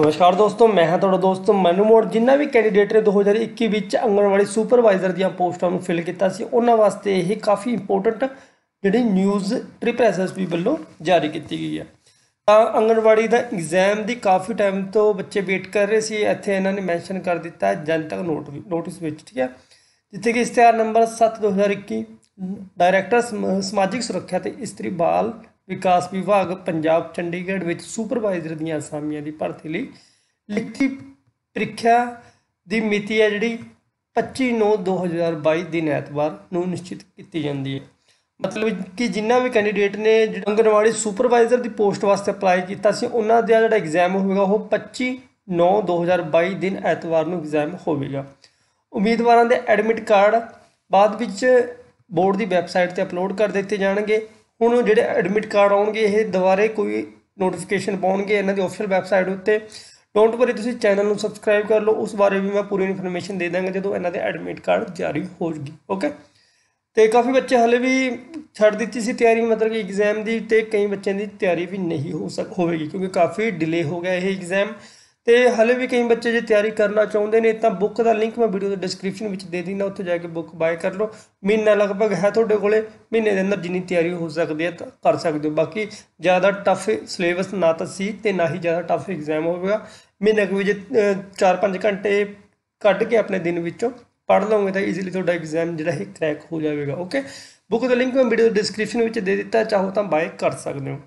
ਨਮਸਕਾਰ ਦੋਸਤੋ ਮੈਂ ਹਾਂ ਤੁਹਾਡਾ ਦੋਸਤ ਮਨੂ ਮੋੜ ਜਿਨ੍ਹਾਂ ਵੀ ਕੈਂਡੀਡੇਟ ਨੇ 2021 ਵਿੱਚ ਅੰਗਨਵਾੜੀ ਸੁਪਰਵਾਈਜ਼ਰ ਦੀਆਂ ਪੋਸਟਾਂ ਨੂੰ ਫਿਲ ਕੀਤਾ ਸੀ ਉਹਨਾਂ ਵਾਸਤੇ ਇਹ ਕਾਫੀ ਇੰਪੋਰਟੈਂਟ ਜਿਹੜੀ ਨਿਊਜ਼ ਟ੍ਰਿਪ ਐਸਐਸਪੀ ਵੱਲੋਂ ਜਾਰੀ ਕੀਤੀ ਗਈ ਹੈ ਤਾਂ ਅੰਗਨਵਾੜੀ ਦਾ ਐਗਜ਼ਾਮ ਦੀ ਕਾਫੀ ਟਾਈਮ ਤੋਂ ਬੱਚੇ ਵੇਟ ਕਰ ਰਹੇ ਸੀ ਇੱਥੇ ਇਹਨਾਂ ਨੇ ਮੈਂਸ਼ਨ ਕਰ ਦਿੱਤਾ ਜਨਤਕ ਨੋਟ ਨੋਟਿਸ ਵਿੱਚ ਠੀਕ ਹੈ ਜਿੱਥੇ ਕਿ ਇਸ਼ਤਿਹਾਰ ਨੰਬਰ 7 2021 ਡਾਇਰੈਕਟਰ ਸਮਾਜਿਕ ਸੁਰੱਖਿਆ ਤੇ ਇਸਤਰੀ ਬਾਲ ਵਿਕਾਸ ਵਿਭਾਗ ਪੰਜਾਬ ਚੰਡੀਗੜ੍ਹ ਵਿੱਚ ਸੁਪਰਵਾਈਜ਼ਰ ਦੀਆਂ ਅਸਾਮੀਆਂ ਦੀ ਭਰਤੀ ਲਈ ਲਿਖਤੀ ਪ੍ਰੀਖਿਆ ਦੀ ਮਿਤੀ ਹੈ ਜਿਹੜੀ 25 9 2022 ਦਿਨ ਐਤਵਾਰ ਨੂੰ ਨਿਸ਼ਚਿਤ ਕੀਤੀ ਜਾਂਦੀ ਹੈ ਮਤਲਬ ਕਿ ਜਿੰਨਾ ਵੀ ਕੈਂਡੀਡੇਟ ਨੇ ਅੰਗਨਵਾੜੀ ਸੁਪਰਵਾਈਜ਼ਰ ਦੀ ਪੋਸਟ ਵਾਸਤੇ ਅਪਲਾਈ ਕੀਤਾ ਸੀ ਉਹਨਾਂ ਦਾ ਜਿਹੜਾ ਐਗਜ਼ਾਮ ਹੋਵੇਗਾ ਉਹ 25 9 2022 ਦਿਨ ਐਤਵਾਰ ਨੂੰ ਐਗਜ਼ਾਮ ਹੋਵੇਗਾ ਉਮੀਦਵਾਰਾਂ ਦੇ ਐਡਮਿਟ ਕਾਰਡ ਬਾਅਦ ਵਿੱਚ ਬੋਰਡ ਦੀ ਵੈਬਸਾਈਟ ਤੇ ਅਪਲੋਡ ਕਰ ਦਿੱਤੇ ਜਾਣਗੇ ਹੁਣ ਜਿਹੜੇ ਐਡਮਿਟ ਕਾਰਡ ਆਉਣਗੇ ਇਹ ਦੁਬਾਰੇ ਕੋਈ ਨੋਟੀਫਿਕੇਸ਼ਨ ਪਾਉਣਗੇ ਇਹਨਾਂ ਦੀ ਅਫੀਸ਼ੀਅਲ ਵੈਬਸਾਈਟ ਉੱਤੇ ਡੋਂਟ ਵਰੀ ਤੁਸੀਂ ਚੈਨਲ ਨੂੰ ਸਬਸਕ੍ਰਾਈਬ ਕਰ ਲਓ ਉਸ ਬਾਰੇ ਵੀ ਮੈਂ ਪੂਰੀ ਇਨਫੋਰਮੇਸ਼ਨ ਦੇ ਦਾਂਗਾ ਜਦੋਂ ਇਹਨਾਂ ਦੇ ਐਡਮਿਟ ਕਾਰਡ ਜਾਰੀ ਹੋ ਜੂਗੀ ਓਕੇ ਤੇ ਕਾਫੀ ਬੱਚੇ ਹਲੇ ਵੀ ਛੱਡ ਦਿੱਤੀ ਸੀ ਤਿਆਰੀ ਮਤਲਬ ਕਿ ਐਗਜ਼ਾਮ ਦੀ ਤੇ ਕਈ ਬੱਚਿਆਂ ਦੀ ਤਿਆਰੀ ਵੀ ਨਹੀਂ ਹੋ ਸਕ ਹੋਵੇਗੀ ਕਿਉਂਕਿ ਕਾਫੀ ਡਿਲੇ ਹੋ ਗਿਆ ਇਹ ਐਗਜ਼ਾਮ ਤੇ ਹਲੇ ਵੀ ਕਈ ਬੱਚੇ ਜੇ ਤਿਆਰੀ ਕਰਨਾ ਚਾਹੁੰਦੇ ਨੇ ਤਾਂ ਬੁੱਕ ਦਾ ਲਿੰਕ ਮੈਂ ਵੀਡੀਓ ਦੇ ਡਿਸਕ੍ਰਿਪਸ਼ਨ ਵਿੱਚ ਦੇ ਦਿੰਦਾ ਉੱਥੇ ਜਾ ਕੇ ਬੁੱਕ ਬਾਏ ਕਰ ਲਓ ਮਹੀਨਾ ਲਗਭਗ ਹੈ ਤੁਹਾਡੇ ਕੋਲੇ ਮਹੀਨੇ ਦੇ ਅੰਦਰ ਜਿੰਨੀ ਤਿਆਰੀ ਹੋ ਸਕਦੀ ਹੈ ਤਾਂ ਕਰ ਸਕਦੇ ਹੋ ਬਾਕੀ ਜ਼ਿਆਦਾ ਟਫ ਸਿਲੇਬਸ ਨਾ ਤਾਂ ਸੀ ਤੇ ਨਾ ਹੀ ਜ਼ਿਆਦਾ ਟਫ ਐਗਜ਼ਾਮ ਹੋਵੇਗਾ ਮਹੀਨੇ ਕੁ ਵਿੱਚ 4-5 ਘੰਟੇ ਕੱਢ ਕੇ ਆਪਣੇ ਦਿਨ ਵਿੱਚੋਂ ਪੜ ਲਓਗੇ ਤਾਂ ਈਜ਼ੀਲੀ ਤੁਹਾਡਾ ਐਗਜ਼ਾਮ ਜਿਹੜਾ ਹੈ ਕ੍ਰੈਕ ਹੋ ਜਾਵੇਗਾ ਓਕੇ ਬੁੱਕ ਦਾ ਲਿੰਕ ਮੈਂ ਵੀਡੀਓ ਦੇ ਡਿਸਕ੍ਰਿਪਸ਼ਨ ਵਿੱਚ ਦੇ ਦਿੱਤਾ ਚਾਹੋ ਤਾਂ ਬਾਏ ਕਰ ਸਕਦੇ ਹੋ